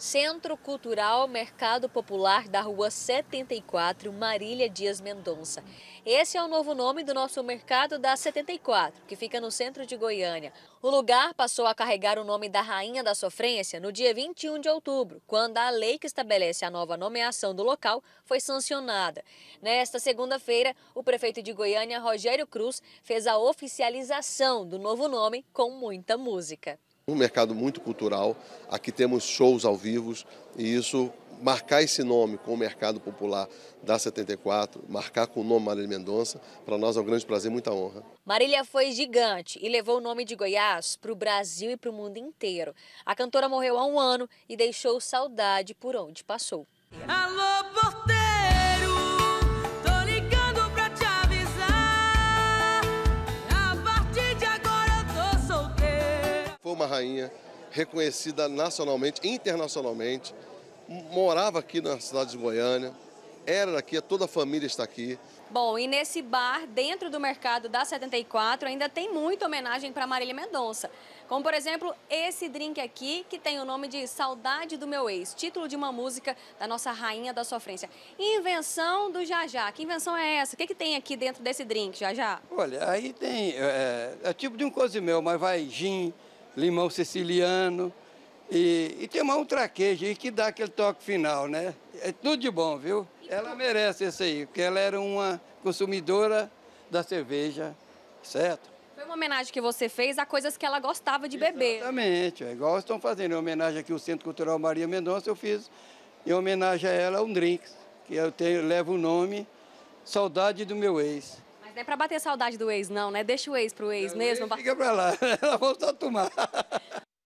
Centro Cultural Mercado Popular da Rua 74, Marília Dias Mendonça. Esse é o novo nome do nosso mercado da 74, que fica no centro de Goiânia. O lugar passou a carregar o nome da Rainha da Sofrência no dia 21 de outubro, quando a lei que estabelece a nova nomeação do local foi sancionada. Nesta segunda-feira, o prefeito de Goiânia, Rogério Cruz, fez a oficialização do novo nome com muita música. Um mercado muito cultural, aqui temos shows ao vivo e isso, marcar esse nome com o mercado popular da 74, marcar com o nome Marília Mendonça, para nós é um grande prazer muita honra. Marília foi gigante e levou o nome de Goiás para o Brasil e para o mundo inteiro. A cantora morreu há um ano e deixou saudade por onde passou. Alô! rainha, reconhecida nacionalmente, internacionalmente, morava aqui na cidade de Goiânia, era daqui, toda a família está aqui. Bom, e nesse bar, dentro do mercado da 74, ainda tem muita homenagem para Marília Mendonça. Como, por exemplo, esse drink aqui, que tem o nome de Saudade do Meu Ex, título de uma música da nossa rainha da sofrência. Invenção do Jajá. Que invenção é essa? O que, que tem aqui dentro desse drink, Jajá? Olha, aí tem... É, é, é tipo de um cozimel, mas vai gin, limão siciliano. E, e tem uma um traquejo aí que dá aquele toque final, né? É tudo de bom, viu? Ela merece isso aí, porque ela era uma consumidora da cerveja, certo? Foi uma homenagem que você fez a coisas que ela gostava de beber. Exatamente, é igual estão fazendo em homenagem aqui ao Centro Cultural Maria Mendonça, eu fiz em homenagem a ela um drink, que eu tenho, levo o nome Saudade do Meu Ex. Não né? para bater saudade do ex, não, né? Deixa o ex pro ex mesmo. Fica pra lá, ela voltou a tomar.